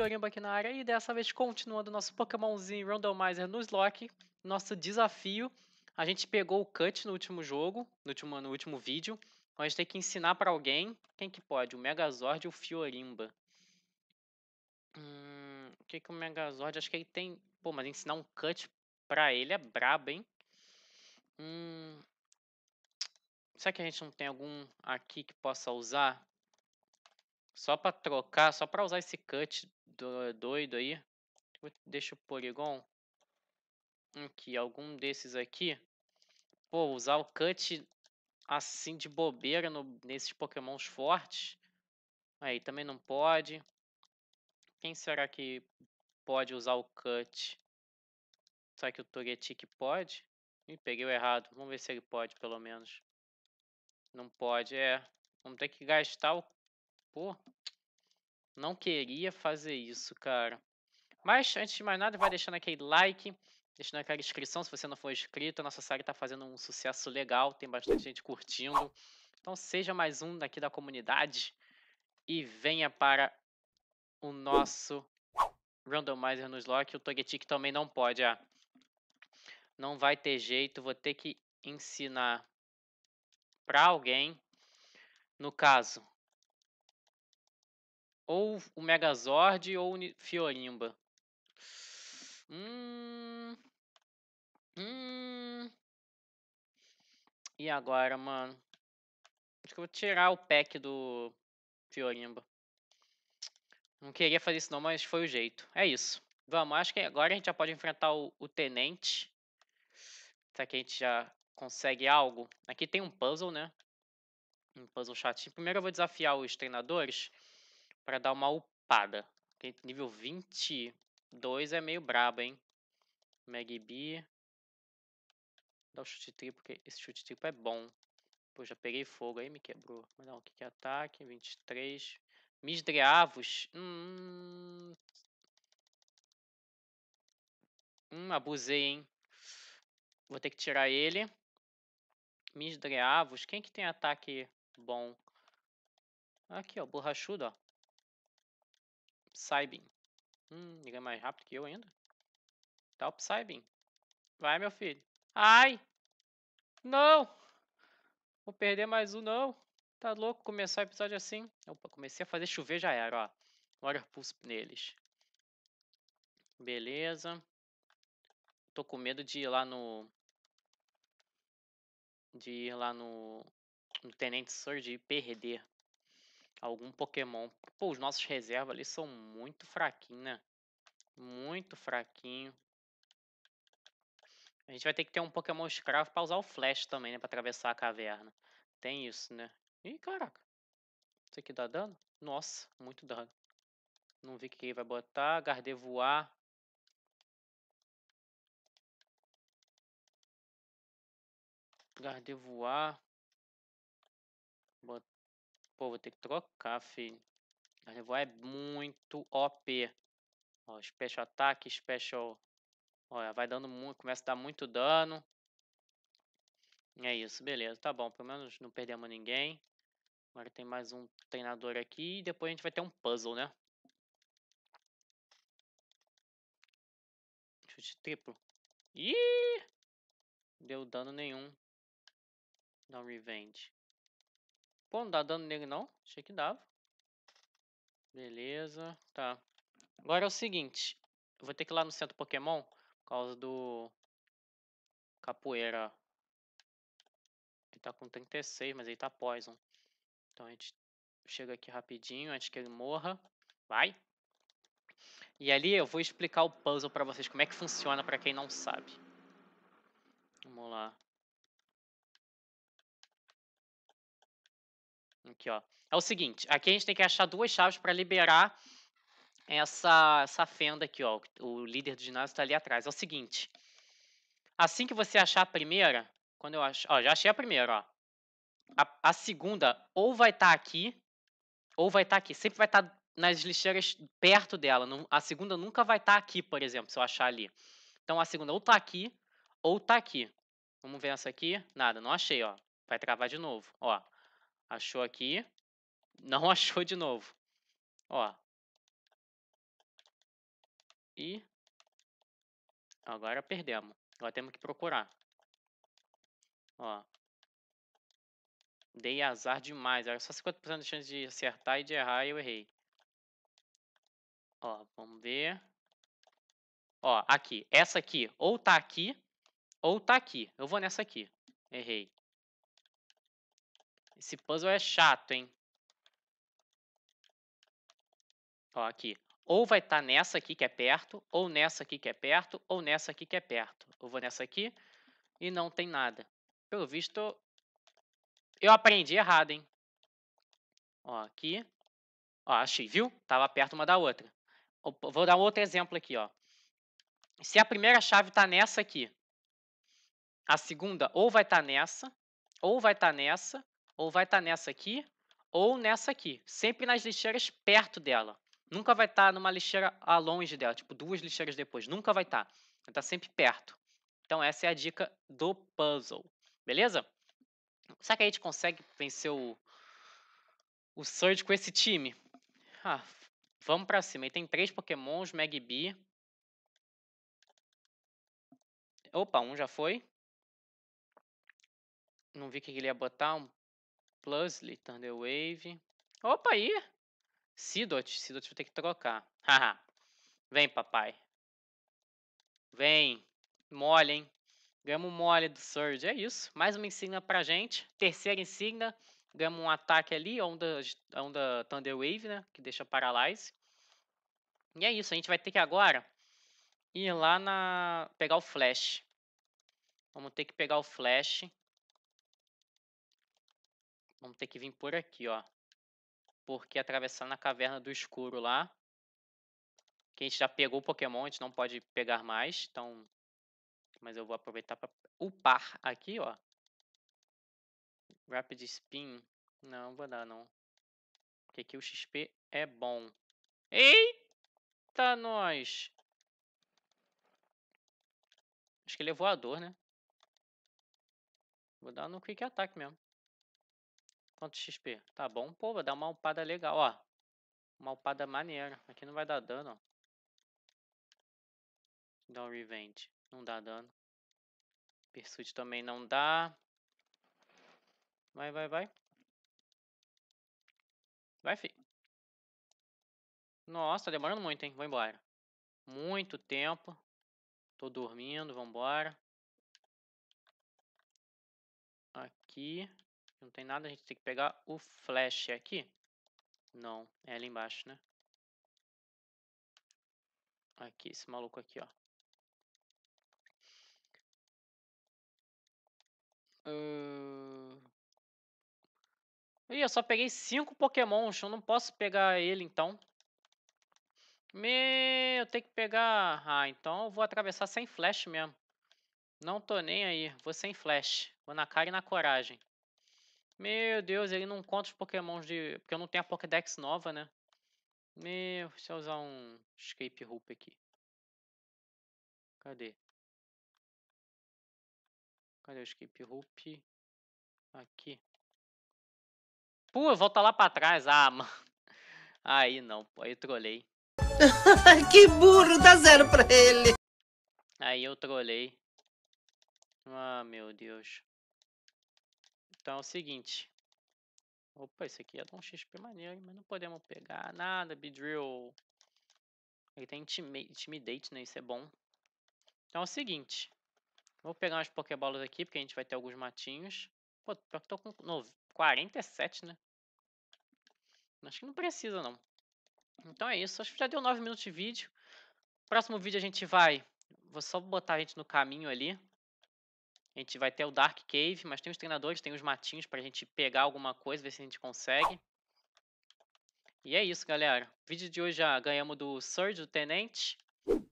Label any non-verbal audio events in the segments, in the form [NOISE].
Yorimba aqui na área e dessa vez continuando nosso Pokémonzinho Randomizer no Slock, nosso desafio. A gente pegou o Cut no último jogo, no último, no último vídeo. Então a gente tem que ensinar para alguém. Quem que pode? O Megazord ou o Fiorimba? Hum, o que que o Megazord? Acho que ele tem... Pô, mas ensinar um Cut pra ele é brabo, hein? Hum... Será que a gente não tem algum aqui que possa usar? Só pra trocar, só pra usar esse cut doido aí. Deixa o Polygon aqui, algum desses aqui. Pô, usar o Cut assim de bobeira no, nesses pokémons fortes. Aí também não pode. Quem será que pode usar o Cut? Será que o Togetic pode? Ih, peguei o errado. Vamos ver se ele pode, pelo menos. Não pode, é. Vamos ter que gastar o... Pô, não queria fazer isso, cara. Mas, antes de mais nada, vai deixando aquele like, deixando aquela inscrição se você não for inscrito. A nossa série tá fazendo um sucesso legal, tem bastante gente curtindo. Então seja mais um daqui da comunidade e venha para o nosso randomizer no slot. O Togetic também não pode, ah. Não vai ter jeito, vou ter que ensinar para alguém. No caso, ou o Megazord ou o Fiorimba. Hum. Hum. E agora, mano? Acho que eu vou tirar o pack do Fiorimba. Não queria fazer isso não, mas foi o jeito. É isso. Vamos, acho que agora a gente já pode enfrentar o, o Tenente. Será que a gente já consegue algo? Aqui tem um puzzle, né? Um puzzle chatinho. Primeiro eu vou desafiar os treinadores para dar uma upada. nível 22 é meio brabo, hein? Magby. Dá o um chute triplo, porque esse chute triplo é bom. Pô, já peguei fogo aí, me quebrou. Mas não, o que é ataque? 23. Misdreavos. Hum... Hum, abusei, hein? Vou ter que tirar ele. Misdreavos. Quem que tem ataque bom? Aqui, ó, borrachudo, ó. Psybeam. Hum, ninguém é mais rápido que eu ainda. Dá o Vai, meu filho. Ai! Não! Vou perder mais um, não. Tá louco começar o episódio assim? Opa, comecei a fazer chover, já era, ó. Water Pulse neles. Beleza. Tô com medo de ir lá no... De ir lá no... No Tenente Sword e perder algum Pokémon. Pô, os nossos reservas ali são muito fraquinhos, né? Muito fraquinho. A gente vai ter que ter um Pokémon escravo pra usar o Flash também, né? Pra atravessar a caverna. Tem isso, né? Ih, caraca. Isso aqui dá dano? Nossa, muito dano. Não vi o que ele vai botar. Gardevoir. Gardevoir. Botar Pô, vou ter que trocar, filho. A Revoar é muito OP. Ó, special ataque, special... Olha, vai dando muito, começa a dar muito dano. É isso, beleza, tá bom. Pelo menos não perdemos ninguém. Agora tem mais um treinador aqui e depois a gente vai ter um puzzle, né? Chute triplo. Ih! Deu dano nenhum. Não revenge. Pô, não dá dano nele não. Achei que dava. Beleza, tá. Agora é o seguinte. Eu vou ter que ir lá no centro Pokémon. Por causa do... Capoeira. Ele tá com 36, mas ele tá poison. Então a gente chega aqui rapidinho antes que ele morra. Vai. E ali eu vou explicar o puzzle para vocês como é que funciona para quem não sabe. Vamos lá. aqui, ó. É o seguinte, aqui a gente tem que achar duas chaves para liberar essa, essa fenda aqui, ó. O líder do ginásio está ali atrás. É o seguinte, assim que você achar a primeira, quando eu acho, ó, já achei a primeira, ó. A, a segunda ou vai estar tá aqui, ou vai estar tá aqui. Sempre vai estar tá nas lixeiras perto dela. Não, a segunda nunca vai estar tá aqui, por exemplo, se eu achar ali. Então a segunda ou está aqui, ou está aqui. Vamos ver essa aqui. Nada, não achei, ó. Vai travar de novo, ó. Achou aqui. Não [LAUGHS] achou de novo. Ó. E agora perdemos. Agora temos que procurar. Ó. Dei azar demais. Era só 50% de chance de acertar e de errar e eu errei. Ó, vamos ver. Ó, aqui. Essa aqui ou tá aqui ou tá aqui. Eu vou nessa aqui. Errei. Esse puzzle é chato, hein? Ó, aqui. Ou vai estar tá nessa aqui que é perto, ou nessa aqui que é perto, ou nessa aqui que é perto. Eu vou nessa aqui e não tem nada. Pelo visto, eu aprendi errado, hein? Ó, aqui. Ó, achei, viu? Tava perto uma da outra. Vou dar um outro exemplo aqui, ó. Se a primeira chave está nessa aqui, a segunda ou vai estar tá nessa, ou vai estar tá nessa, ou vai estar tá nessa aqui, ou nessa aqui. Sempre nas lixeiras perto dela. Nunca vai estar tá numa lixeira a ah, longe dela, tipo duas lixeiras depois. Nunca vai estar. Tá. Vai estar tá sempre perto. Então essa é a dica do puzzle. Beleza? Será que a gente consegue vencer o, o Surge com esse time? Ah, vamos pra cima. E tem três pokémons, Magby. Opa, um já foi. Não vi o que ele ia botar. Um Plusly, Thunderwave. Opa, aí! Sidot, Sidot vou ter que trocar. Haha. Vem, papai. Vem. Mole, hein? Ganhamos mole do Surge. É isso. Mais uma insígnia pra gente. Terceira insígnia. Ganhamos um ataque ali, onda, onda Thunder Wave, né? Que deixa Paralyze. E é isso. A gente vai ter que agora ir lá na... Pegar o Flash. Vamos ter que pegar o Flash. Vamos ter que vir por aqui, ó. Porque atravessando a caverna do escuro lá. Que a gente já pegou o Pokémon, a gente não pode pegar mais. Então. Mas eu vou aproveitar para upar aqui, ó. Rapid Spin. Não, vou dar não. Porque aqui o XP é bom. Eita, nós! Acho que ele é voador, né? Vou dar no Quick Attack mesmo. Quanto XP? Tá bom, pô, vai dar uma upada legal, ó. Uma upada maneira. Aqui não vai dar dano, ó. Dá um revenge. Não dá dano. Pursuit também não dá. Vai, vai, vai. Vai, fi. Nossa, tá demorando muito, hein? Vou embora. Muito tempo. Tô dormindo, vambora. Aqui. Não tem nada, a gente tem que pegar o flash aqui. Não, é ali embaixo, né? Aqui, esse maluco aqui, ó. Uh... Ih, eu só peguei cinco pokémons, eu não posso pegar ele então. Meu, eu tenho que pegar... Ah, então eu vou atravessar sem flash mesmo. Não tô nem aí, vou sem flash. Vou na cara e na coragem. Meu Deus, ele não conta os pokémons de... Porque eu não tenho a Pokédex nova, né? Meu, se eu usar um escape rope aqui. Cadê? Cadê o escape rope? Aqui. Pô, volta lá pra trás. Ah, [LAUGHS] mano. Aí não, pô. Aí eu trolei. [LAUGHS] que burro, dá zero pra ele. Aí eu trolei. Ah, meu Deus. Então é o seguinte. Opa, esse aqui é um XP maneiro, mas não podemos pegar nada. Bidrill. Ele tem Intimidate, né? Isso é bom. Então é o seguinte. Vou pegar umas Pokébolas aqui, porque a gente vai ter alguns matinhos. Pô, pior que tô com no, 47, né? Acho que não precisa, não. Então é isso. Acho que já deu 9 minutos de vídeo. Próximo vídeo a gente vai... Vou só botar a gente no caminho ali. A gente vai ter o Dark Cave, mas tem os treinadores, tem os matinhos pra gente pegar alguma coisa, ver se a gente consegue. E é isso, galera. O vídeo de hoje já ganhamos do Surge, do Tenente.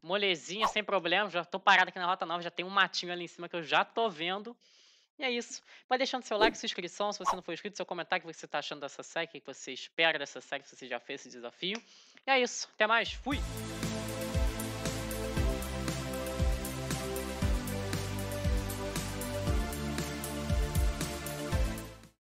Molezinha, sem problema. Já tô parado aqui na Rota Nova, já tem um matinho ali em cima que eu já tô vendo. E é isso. Vai deixando seu like, sua inscrição, se você não for inscrito, seu comentário, o que você tá achando dessa série, o que você espera dessa série, se você já fez esse desafio. E é isso. Até mais. Fui!